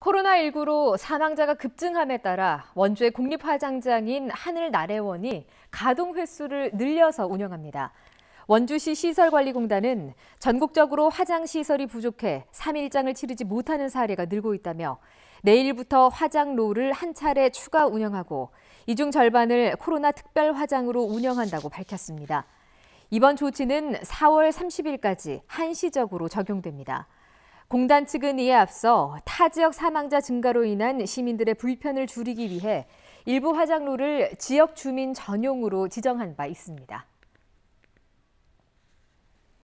코로나19로 사망자가 급증함에 따라 원주의 국립화장장인 하늘나래원이 가동 횟수를 늘려서 운영합니다. 원주시 시설관리공단은 전국적으로 화장시설이 부족해 3일장을 치르지 못하는 사례가 늘고 있다며 내일부터 화장로를 한 차례 추가 운영하고 이중 절반을 코로나 특별 화장으로 운영한다고 밝혔습니다. 이번 조치는 4월 30일까지 한시적으로 적용됩니다. 공단 측은 이에 앞서 타 지역 사망자 증가로 인한 시민들의 불편을 줄이기 위해 일부 화장로를 지역 주민 전용으로 지정한 바 있습니다.